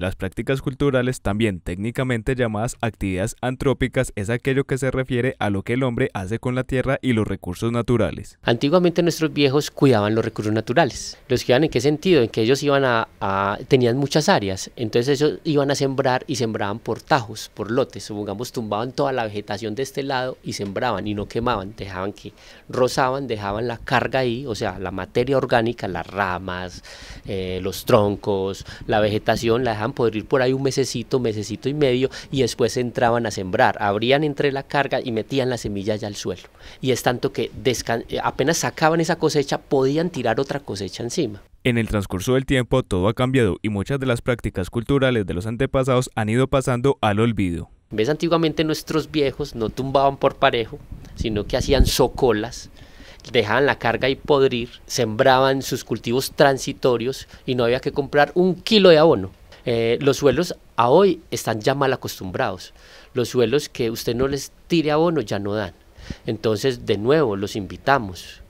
Las prácticas culturales, también técnicamente llamadas actividades antrópicas, es aquello que se refiere a lo que el hombre hace con la tierra y los recursos naturales. Antiguamente nuestros viejos cuidaban los recursos naturales. ¿Los cuidaban en qué sentido? En que ellos iban a, tenían muchas áreas, entonces ellos iban a sembrar y sembraban por tajos, por lotes, supongamos tumbaban toda la vegetación de este lado y sembraban y no quemaban, dejaban que rozaban, dejaban la carga ahí, o sea, la materia orgánica, las ramas, eh, los troncos, la vegetación, la dejaban Podrían podrir por ahí un mesecito, mesecito y medio y después entraban a sembrar, abrían entre la carga y metían la semilla ya al suelo. Y es tanto que eh, apenas sacaban esa cosecha podían tirar otra cosecha encima. En el transcurso del tiempo todo ha cambiado y muchas de las prácticas culturales de los antepasados han ido pasando al olvido. ¿Ves? Antiguamente nuestros viejos no tumbaban por parejo, sino que hacían socolas, dejaban la carga y podrir, sembraban sus cultivos transitorios y no había que comprar un kilo de abono. Eh, los suelos a hoy están ya mal acostumbrados. Los suelos que usted no les tire abono ya no dan. Entonces, de nuevo, los invitamos.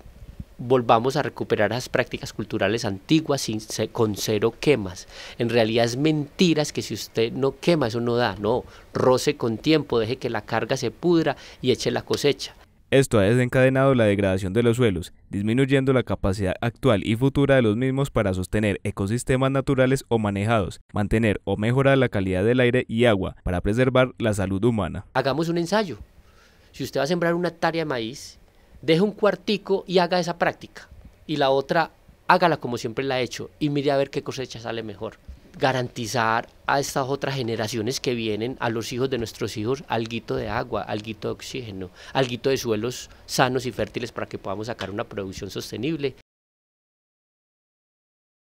Volvamos a recuperar las prácticas culturales antiguas sin, con cero quemas. En realidad es mentira que si usted no quema, eso no da. No, roce con tiempo, deje que la carga se pudra y eche la cosecha. Esto ha desencadenado la degradación de los suelos, disminuyendo la capacidad actual y futura de los mismos para sostener ecosistemas naturales o manejados, mantener o mejorar la calidad del aire y agua para preservar la salud humana. Hagamos un ensayo. Si usted va a sembrar una hectárea de maíz, deje un cuartico y haga esa práctica. Y la otra hágala como siempre la ha hecho y mire a ver qué cosecha sale mejor. Garantizar a estas otras generaciones que vienen, a los hijos de nuestros hijos, alguito de agua, alguito de oxígeno, alguito de suelos sanos y fértiles para que podamos sacar una producción sostenible